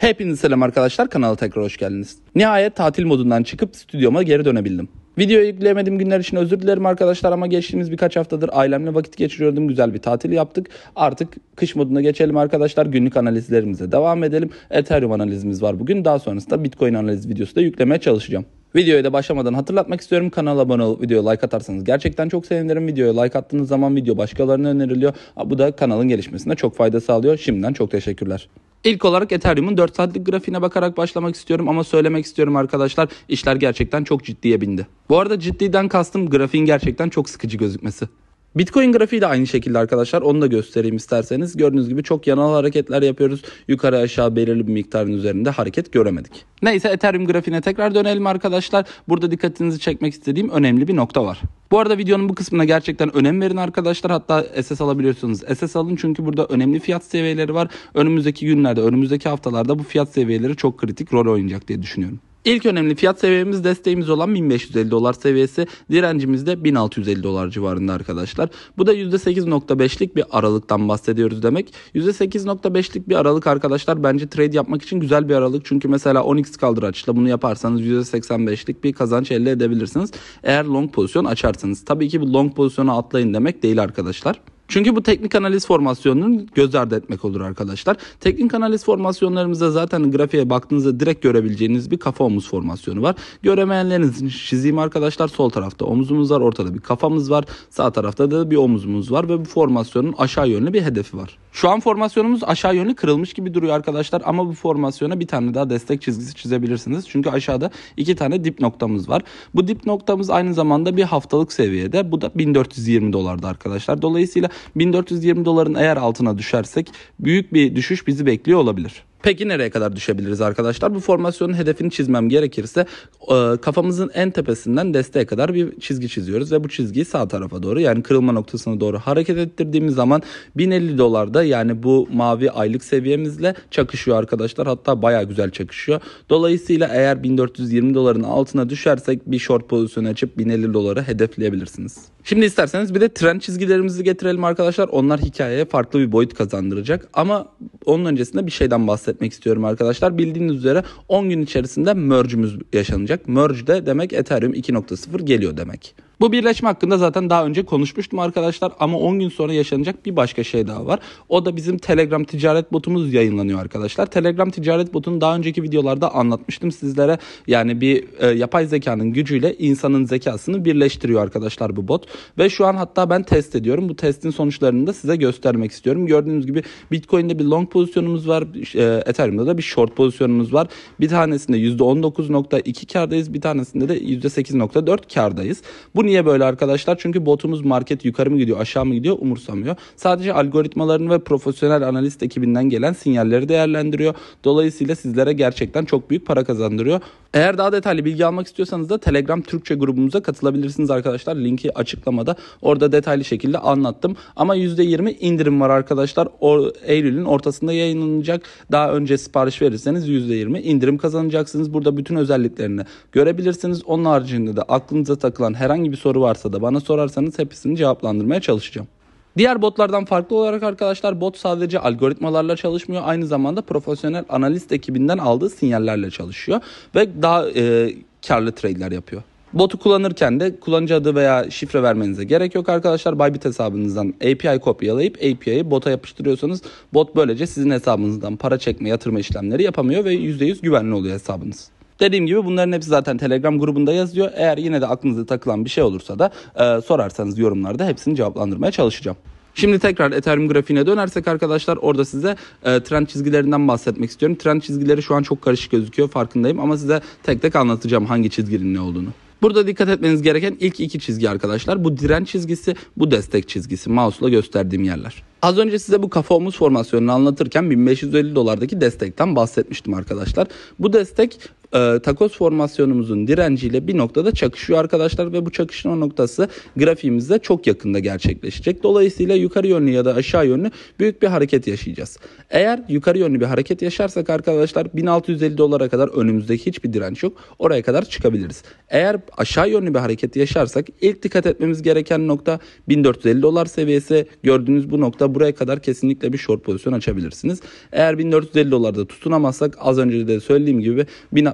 Hepinize selam arkadaşlar kanala tekrar hoş geldiniz. Nihayet tatil modundan çıkıp stüdyoma geri dönebildim. Video yükleyemedim günler için özür dilerim arkadaşlar ama geçtiğimiz birkaç haftadır ailemle vakit geçiriyordum. Güzel bir tatil yaptık. Artık kış moduna geçelim arkadaşlar. Günlük analizlerimize devam edelim. Ethereum analizimiz var bugün. Daha sonrasında Bitcoin analiz videosu da yüklemeye çalışacağım. Videoya da başlamadan hatırlatmak istiyorum. Kanala abone olup videoya like atarsanız gerçekten çok sevinirim. Videoya like attığınız zaman video başkalarına öneriliyor. Bu da kanalın gelişmesine çok fayda sağlıyor. Şimdiden çok teşekkürler. İlk olarak Ethereum'un 4 saatlik grafiğine bakarak başlamak istiyorum ama söylemek istiyorum arkadaşlar işler gerçekten çok ciddiye bindi. Bu arada ciddiden kastım grafiğin gerçekten çok sıkıcı gözükmesi. Bitcoin grafiği de aynı şekilde arkadaşlar. Onu da göstereyim isterseniz. Gördüğünüz gibi çok yanal hareketler yapıyoruz. Yukarı aşağı belirli bir miktarın üzerinde hareket göremedik. Neyse Ethereum grafiğine tekrar dönelim arkadaşlar. Burada dikkatinizi çekmek istediğim önemli bir nokta var. Bu arada videonun bu kısmına gerçekten önem verin arkadaşlar. Hatta SS alabiliyorsunuz. SS alın çünkü burada önemli fiyat seviyeleri var. Önümüzdeki günlerde, önümüzdeki haftalarda bu fiyat seviyeleri çok kritik rol oynayacak diye düşünüyorum. İlk önemli fiyat seviyemiz desteğimiz olan 1550 dolar seviyesi direncimiz de 1650 dolar civarında arkadaşlar. Bu da %8.5'lik bir aralıktan bahsediyoruz demek. %8.5'lik bir aralık arkadaşlar bence trade yapmak için güzel bir aralık. Çünkü mesela 10x kaldıraçla bunu yaparsanız %85'lik bir kazanç elde edebilirsiniz. Eğer long pozisyon açarsanız. Tabii ki bu long pozisyonu atlayın demek değil arkadaşlar. Çünkü bu teknik analiz formasyonunun göz ardı etmek olur arkadaşlar. Teknik analiz formasyonlarımızda zaten grafiğe baktığınızda direkt görebileceğiniz bir kafa omuz formasyonu var. Göremeyenleriniz için çizeyim arkadaşlar. Sol tarafta omuzumuz var. Ortada bir kafamız var. Sağ tarafta da bir omuzumuz var ve bu formasyonun aşağı yönlü bir hedefi var. Şu an formasyonumuz aşağı yönlü kırılmış gibi duruyor arkadaşlar ama bu formasyona bir tane daha destek çizgisi çizebilirsiniz. Çünkü aşağıda iki tane dip noktamız var. Bu dip noktamız aynı zamanda bir haftalık seviyede. Bu da 1420 dolardı arkadaşlar. Dolayısıyla 1420 doların eğer altına düşersek büyük bir düşüş bizi bekliyor olabilir. Peki nereye kadar düşebiliriz arkadaşlar? Bu formasyonun hedefini çizmem gerekirse e, kafamızın en tepesinden desteğe kadar bir çizgi çiziyoruz ve bu çizgiyi sağ tarafa doğru yani kırılma noktasına doğru hareket ettirdiğimiz zaman 1050 dolarda yani bu mavi aylık seviyemizle çakışıyor arkadaşlar. Hatta baya güzel çakışıyor. Dolayısıyla eğer 1420 doların altına düşersek bir short pozisyon açıp 1050 doları hedefleyebilirsiniz. Şimdi isterseniz bir de trend çizgilerimizi getirelim arkadaşlar. Onlar hikayeye farklı bir boyut kazandıracak ama onun öncesinde bir şeyden bahsedelim bahsetmek istiyorum arkadaşlar. Bildiğiniz üzere 10 gün içerisinde merge'ümüz yaşanacak. Merge de demek Ethereum 2.0 geliyor demek. Bu birleşme hakkında zaten daha önce konuşmuştum arkadaşlar ama 10 gün sonra yaşanacak bir başka şey daha var. O da bizim Telegram ticaret botumuz yayınlanıyor arkadaşlar. Telegram ticaret botunu daha önceki videolarda anlatmıştım sizlere. Yani bir e, yapay zekanın gücüyle insanın zekasını birleştiriyor arkadaşlar bu bot. Ve şu an hatta ben test ediyorum. Bu testin sonuçlarını da size göstermek istiyorum. Gördüğünüz gibi Bitcoin'de bir long pozisyonumuz var. E, Ethereum'da da bir short pozisyonumuz var. Bir tanesinde %19.2 kardayız. Bir tanesinde de %8.4 kardayız. Bu niye böyle arkadaşlar? Çünkü botumuz market yukarı mı gidiyor aşağı mı gidiyor umursamıyor. Sadece algoritmaların ve profesyonel analist ekibinden gelen sinyalleri değerlendiriyor. Dolayısıyla sizlere gerçekten çok büyük para kazandırıyor. Eğer daha detaylı bilgi almak istiyorsanız da Telegram Türkçe grubumuza katılabilirsiniz arkadaşlar. Linki açıklamada. Orada detaylı şekilde anlattım. Ama %20 indirim var arkadaşlar. O, Eylül'ün ortasında yayınlanacak. Daha önce sipariş verirseniz %20 indirim kazanacaksınız. Burada bütün özelliklerini görebilirsiniz. Onun haricinde de aklınıza takılan herhangi bir soru varsa da bana sorarsanız hepsini cevaplandırmaya çalışacağım. Diğer botlardan farklı olarak arkadaşlar bot sadece algoritmalarla çalışmıyor. Aynı zamanda profesyonel analist ekibinden aldığı sinyallerle çalışıyor ve daha e, karlı trade'ler yapıyor. Botu kullanırken de kullanıcı adı veya şifre vermenize gerek yok arkadaşlar. Bybit hesabınızdan API kopyalayıp API'yi bota yapıştırıyorsanız bot böylece sizin hesabınızdan para çekme yatırma işlemleri yapamıyor ve %100 güvenli oluyor hesabınız. Dediğim gibi bunların hepsi zaten Telegram grubunda yazıyor. Eğer yine de aklınıza takılan bir şey olursa da e, sorarsanız yorumlarda hepsini cevaplandırmaya çalışacağım. Şimdi tekrar Ethereum grafiğine dönersek arkadaşlar orada size e, trend çizgilerinden bahsetmek istiyorum. Trend çizgileri şu an çok karışık gözüküyor farkındayım ama size tek tek anlatacağım hangi çizginin ne olduğunu. Burada dikkat etmeniz gereken ilk iki çizgi arkadaşlar. Bu direnç çizgisi, bu destek çizgisi. Mouse'la gösterdiğim yerler. Az önce size bu kafa omuz formasyonunu anlatırken 1550 dolardaki destekten bahsetmiştim arkadaşlar. Bu destek e, takoz formasyonumuzun direnciyle bir noktada çakışıyor arkadaşlar ve bu çakışma noktası grafiğimizde çok yakında gerçekleşecek. Dolayısıyla yukarı yönlü ya da aşağı yönlü büyük bir hareket yaşayacağız. Eğer yukarı yönlü bir hareket yaşarsak arkadaşlar 1650 dolara kadar önümüzdeki hiçbir direnç yok. Oraya kadar çıkabiliriz. Eğer aşağı yönlü bir hareket yaşarsak ilk dikkat etmemiz gereken nokta 1450 dolar seviyesi. Gördüğünüz bu nokta buraya kadar kesinlikle bir short pozisyon açabilirsiniz. Eğer 1450 dolarda tutunamazsak az önce de söylediğim gibi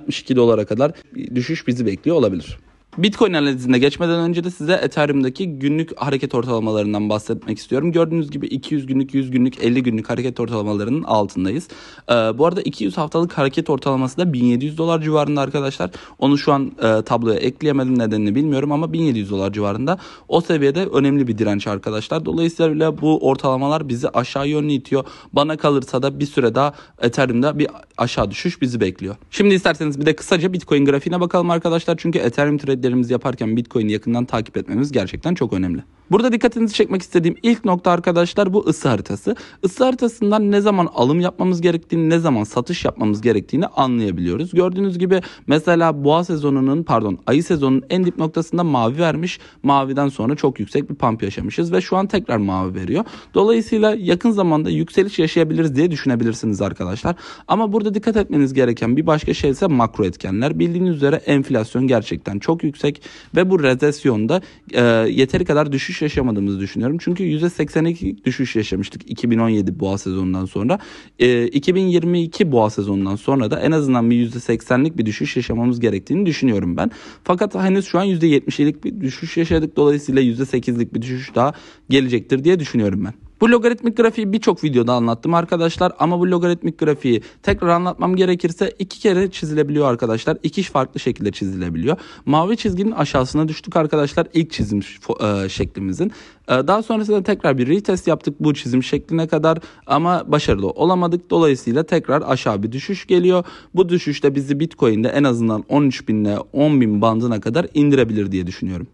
62 dolara kadar düşüş bizi bekliyor olabilir. Bitcoin analizine geçmeden önce de size Ethereum'daki günlük hareket ortalamalarından bahsetmek istiyorum. Gördüğünüz gibi 200 günlük, 100 günlük, 50 günlük hareket ortalamalarının altındayız. Ee, bu arada 200 haftalık hareket ortalaması da 1700 dolar civarında arkadaşlar. Onu şu an e, tabloya ekleyemedim nedenini bilmiyorum ama 1700 dolar civarında. O seviyede önemli bir direnç arkadaşlar. Dolayısıyla bu ortalamalar bizi aşağı yönlü itiyor. Bana kalırsa da bir süre daha Ethereum'da bir aşağı düşüş bizi bekliyor. Şimdi isterseniz bir de kısaca Bitcoin grafiğine bakalım arkadaşlar. Çünkü Ethereum Trade hareketlerimizi yaparken Bitcoin'i yakından takip etmemiz gerçekten çok önemli. Burada dikkatinizi çekmek istediğim ilk nokta arkadaşlar bu ısı haritası. Isı haritasından ne zaman alım yapmamız gerektiğini, ne zaman satış yapmamız gerektiğini anlayabiliyoruz. Gördüğünüz gibi mesela boğa sezonunun pardon ayı sezonunun en dip noktasında mavi vermiş. Maviden sonra çok yüksek bir pump yaşamışız ve şu an tekrar mavi veriyor. Dolayısıyla yakın zamanda yükseliş yaşayabiliriz diye düşünebilirsiniz arkadaşlar. Ama burada dikkat etmeniz gereken bir başka şey ise makro etkenler. Bildiğiniz üzere enflasyon gerçekten çok yüksek ve bu rezesyonda e, yeteri kadar düşüş düşüş yaşamadığımızı düşünüyorum. Çünkü %82 düşüş yaşamıştık 2017 boğa sezonundan sonra. E, ee, 2022 boğa sezonundan sonra da en azından bir %80'lik bir düşüş yaşamamız gerektiğini düşünüyorum ben. Fakat henüz şu an %77'lik bir düşüş yaşadık. Dolayısıyla %8'lik bir düşüş daha gelecektir diye düşünüyorum ben. Bu logaritmik grafiği birçok videoda anlattım arkadaşlar ama bu logaritmik grafiği tekrar anlatmam gerekirse iki kere çizilebiliyor arkadaşlar. İki farklı şekilde çizilebiliyor. Mavi çizginin aşağısına düştük arkadaşlar ilk çizim e, şeklimizin. E, daha sonrasında tekrar bir retest yaptık bu çizim şekline kadar ama başarılı olamadık. Dolayısıyla tekrar aşağı bir düşüş geliyor. Bu düşüşte bizi Bitcoin'de en azından 13 bin ile 10 bin bandına kadar indirebilir diye düşünüyorum.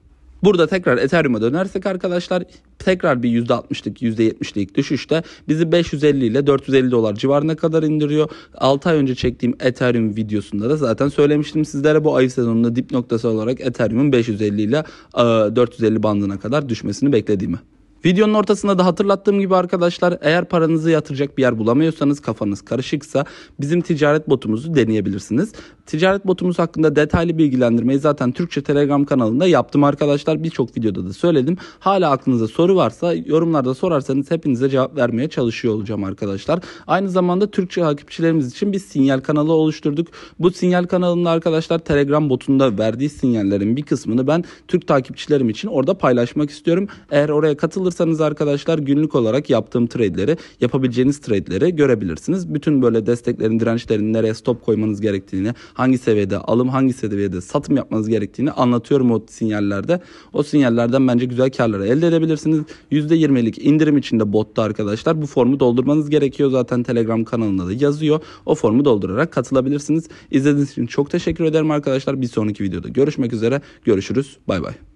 Burada tekrar Ethereum'a dönersek arkadaşlar tekrar bir %60'lık %70'lik düşüşte bizi 550 ile 450 dolar civarına kadar indiriyor. 6 ay önce çektiğim Ethereum videosunda da zaten söylemiştim sizlere bu ay sezonunda dip noktası olarak Ethereum'un 550 ile 450 e, bandına kadar düşmesini beklediğimi. Videonun ortasında da hatırlattığım gibi arkadaşlar eğer paranızı yatıracak bir yer bulamıyorsanız kafanız karışıksa bizim ticaret botumuzu deneyebilirsiniz. Ticaret botumuz hakkında detaylı bilgilendirmeyi zaten Türkçe Telegram kanalında yaptım arkadaşlar. Birçok videoda da söyledim. Hala aklınıza soru varsa yorumlarda sorarsanız hepinize cevap vermeye çalışıyor olacağım arkadaşlar. Aynı zamanda Türkçe takipçilerimiz için bir sinyal kanalı oluşturduk. Bu sinyal kanalında arkadaşlar Telegram botunda verdiği sinyallerin bir kısmını ben Türk takipçilerim için orada paylaşmak istiyorum. Eğer oraya katılırsanız katılırsanız arkadaşlar günlük olarak yaptığım trade'leri yapabileceğiniz trade'leri görebilirsiniz. Bütün böyle desteklerin dirençlerin nereye stop koymanız gerektiğini hangi seviyede alım hangi seviyede satım yapmanız gerektiğini anlatıyorum o sinyallerde. O sinyallerden bence güzel karları elde edebilirsiniz. %20'lik indirim içinde botta arkadaşlar bu formu doldurmanız gerekiyor. Zaten Telegram kanalında da yazıyor. O formu doldurarak katılabilirsiniz. İzlediğiniz için çok teşekkür ederim arkadaşlar. Bir sonraki videoda görüşmek üzere. Görüşürüz. Bay bay.